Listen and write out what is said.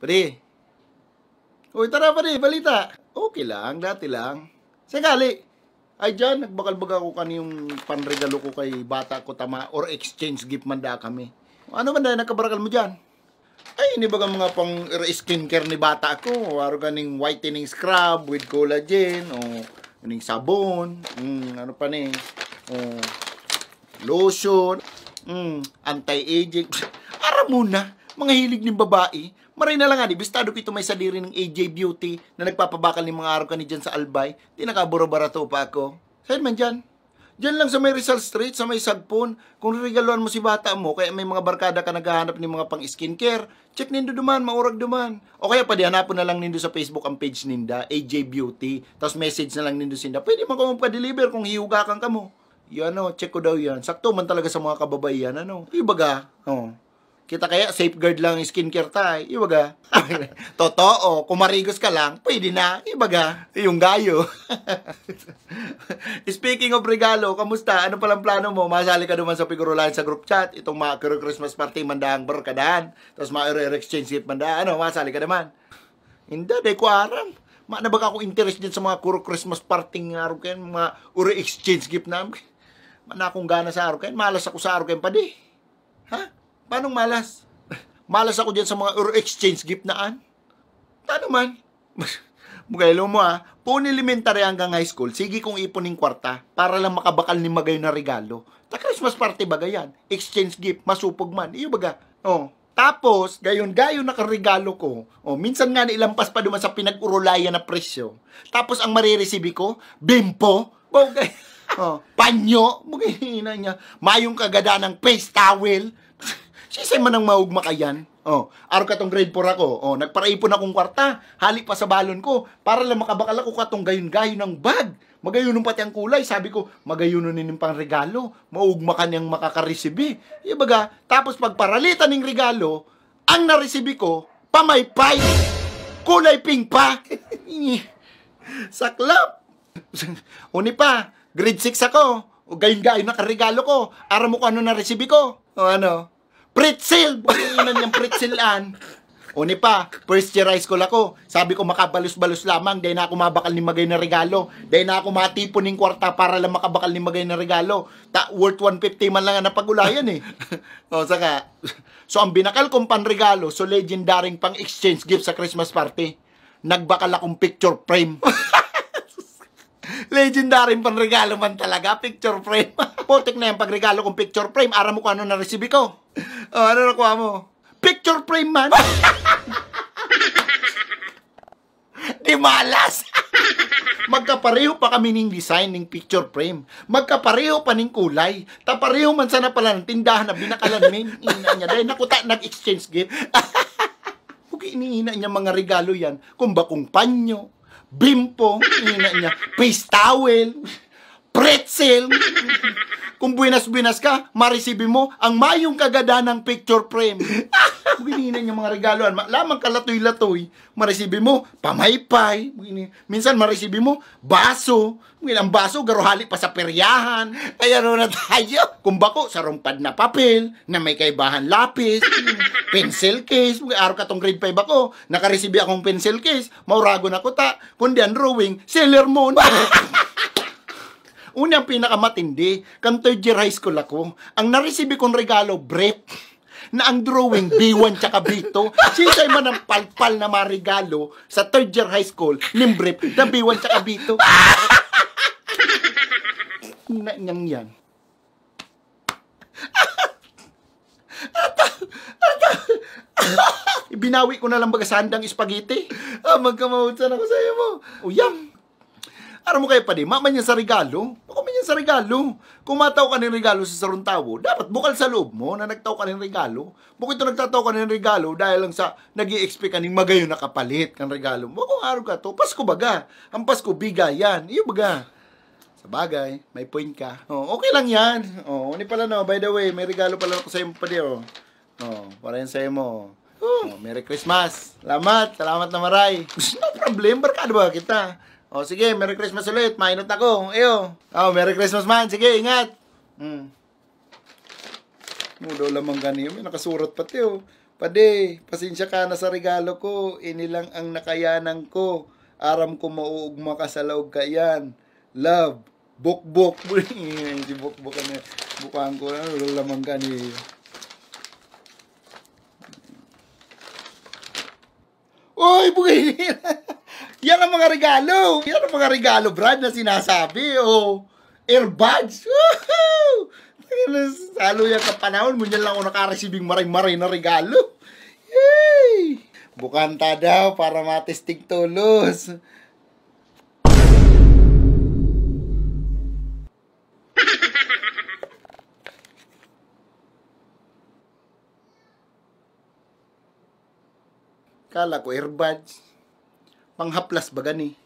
Pre. Uy, tara pare, balita. Okay lang, dati lang. Sagali. Ay dyan, nagbakal ko kaniyong panregalo ko kay bata ko tama or exchange gift man da kami. Ano man dahil nakabarakal mo dyan? Ay, ini baga mga pang skincare ni bata ko. Waro ganing whitening scrub with collagen o ganing sabon. Mm, ano pa ni? O, lotion. Mm, anti-aging. Ara muna, mga hilig ng babae Maray na lang ani, bistado ko may sadiri ng AJ Beauty na nagpapabakal ng mga araw ka ni dyan sa Albay. Di nakaburobarato pa ako. Saan man dyan? Diyan lang sa may Rizal Street, sa may Sagpon. Kung regaluan mo si bata mo, kaya may mga barkada ka naghahanap ng mga pang skincare, check nindo duman, maurag duman. O kaya pwede hanapon na lang nindo sa Facebook ang page ninda, AJ Beauty, tapos message na lang nindo sinda. Pwede man kamo pa-deliver kung hiuga kang kamo. Yan o, check ko daw yan. Sakto man talaga sa mga kababayan, ano? Ibaga. Oo. Oh. Kita kaya safeguard lang skincare tayo. Ibaga. Totoo, kumarigos ka lang, pwede na. Ibaga, yung gayo. Speaking of regalo, kamusta? Ano palang plano mo? Masali ka naman sa Pigurulayan sa group chat. Itong mga Christmas party, mandahang barkadahan. Tapos mga exchange gift mandahan. Ano, masali ka naman. Hindi, de ko aram. Ma, na ano baka ako interest din sa mga kuro Christmas party ng araw kayo, mga uri exchange gift na. Man akong gana sa araw kayo, malas ako sa araw kayo pa di. Ha? Paano malas? Malas ako diyan sa mga Euro exchange gift naan. Paano man? Mugaylo mo ah. Pone elementary hanggang high school, sige kong iponing kwarta para lang makabakal ni Magay na regalo. Ta Christmas party ba yan. Exchange gift, masupog man. Iyo baga. Oh, tapos, gayon-gayon nakaregalo ko. Oh, minsan nga nilampas pa duman sa pinag-urulayan na presyo. Tapos, ang marireceive ko, bimpo. Bogay. Oh, oh, panyo. Mugay niya. Mayong kagada ng face towel. Sisay man ang maugma ka yan. Oh, araw ka tong grade 4 ako. Oh, nagparaipon akong kwarta. Hali pa sa balon ko. Para lang makabakal ako ka tong gayon-gayon ng bag. Magayunon pati ang kulay. Sabi ko, magayunon din pang regalo. Maugma ka niyang makakaresibi. Ibaga, tapos pagparalitan ng regalo, ang naresibi ko, pamaypay. Kulay pink pa. Saklap. Uni pa, grade 6 ako. O gayon-gayon na karigalo ko. Aram mo ko ano na-receive ko. O ano? pretzel! Bukinginan niyang pretzelan. O ni pa, first-yearize ko lako. Sabi ko makabalus-balus lamang, dahil na ako mabakal ni Magay na regalo. Dahil na ako matipon ng kwarta para lang makabakal ni Magay na regalo. Ta worth 150 man lang ang napagulayan eh. o saka, so ang binakal kong panregalo, so legendary pang exchange gift sa Christmas party, nagbakal akong picture frame. Legendary pang regalo man talaga, picture frame. Putik na yung pagregalo kong picture frame, aram mo kung ano na-receive ko oh, ano nakuha mo? Picture frame man. Di malas. Magkapareho pa kami ng design ng picture frame. Magkapareho pa ng kulay. Tapareho man sana pala ng tindahan na binakalan min. Ina niya. Dahil nakuta, nag-exchange gift. Huwag iniina niya mga regalo yan. Kung bakong panyo, bimpo, ina niya, face towel, pretzel. Kung buenas-buenas ka, mareceive mo ang mayong kagada ng picture frame. Magininan yung mga regaloan. Lamang kalatoy-latoy, mareceive mo, pamaypay. Minsan mareceive mo, baso. Magininan, ang baso, garuhali pa sa peryahan. Ayan na tayo. Kumbako, sa rumpad na papel, na may kaibahan lapis. pencil case. Araw ka tong grade 5 ako. Nakareceive akong pencil case. Maurago na ko ta. Kundi ang drawing, Sailor Moon. Una ang pinakamatindi, third year High School ako. Ang nareceive kong regalo, brief na ang drawing B1 tsaka B2, sisay man ang palpal na marigalo sa third year high school, nimbrip na B1 tsaka B2. na niyang yan. Binawi ko na lang baga sandang spaghetti. Ah, magkamahutsan ako sa iyo mo. Oh, Uyang! Aram mo kayo pa di, mamanya sa regalo. Maman yan sa regalo. Kung mataw ka ng regalo sa saruntawo, dapat bukal sa loob mo na nagtaw ka ng regalo. Bukod ito nagtataw ka ng regalo dahil lang sa nag expect ka ng magayon na kapalit ng regalo mo. Kung araw ka to, Pasko baga. Ang Pasko, bigayan. Iyo baga. Sa bagay, may point ka. Oh, okay lang yan. Oh, ni ano pala no, by the way, may regalo pala ako sa iyo pa di, oh. Oh, para yan sa iyo mo. Oh, Merry Christmas. Salamat, salamat na maray. No problem, barkada ba kita? O oh, sige, Merry Christmas ulit. Mainot ako. Eyo. Oh, Merry Christmas man. Sige, ingat. Hmm. Mulo lamang ganito. May nakasurat pati oh. Pade, pasensya ka na sa regalo ko. Inilang ang nakayanan ko. Aram ko mauugma ka sa loob ka yan. Love. Bukbok. si bukbok ano. Bukaan ko na. Mulo lamang ganito. Oy, bugay nila. Yan ang mga regalo. Yan ang mga regalo, Brad, na sinasabi. oh, earbuds. Woohoo! Salo yan sa panahon. Munyan lang ako nakaresibing maray-maray na regalo. Yay! Bukanta daw para matistig tulos. Kala ko earbuds panghaplas ba gani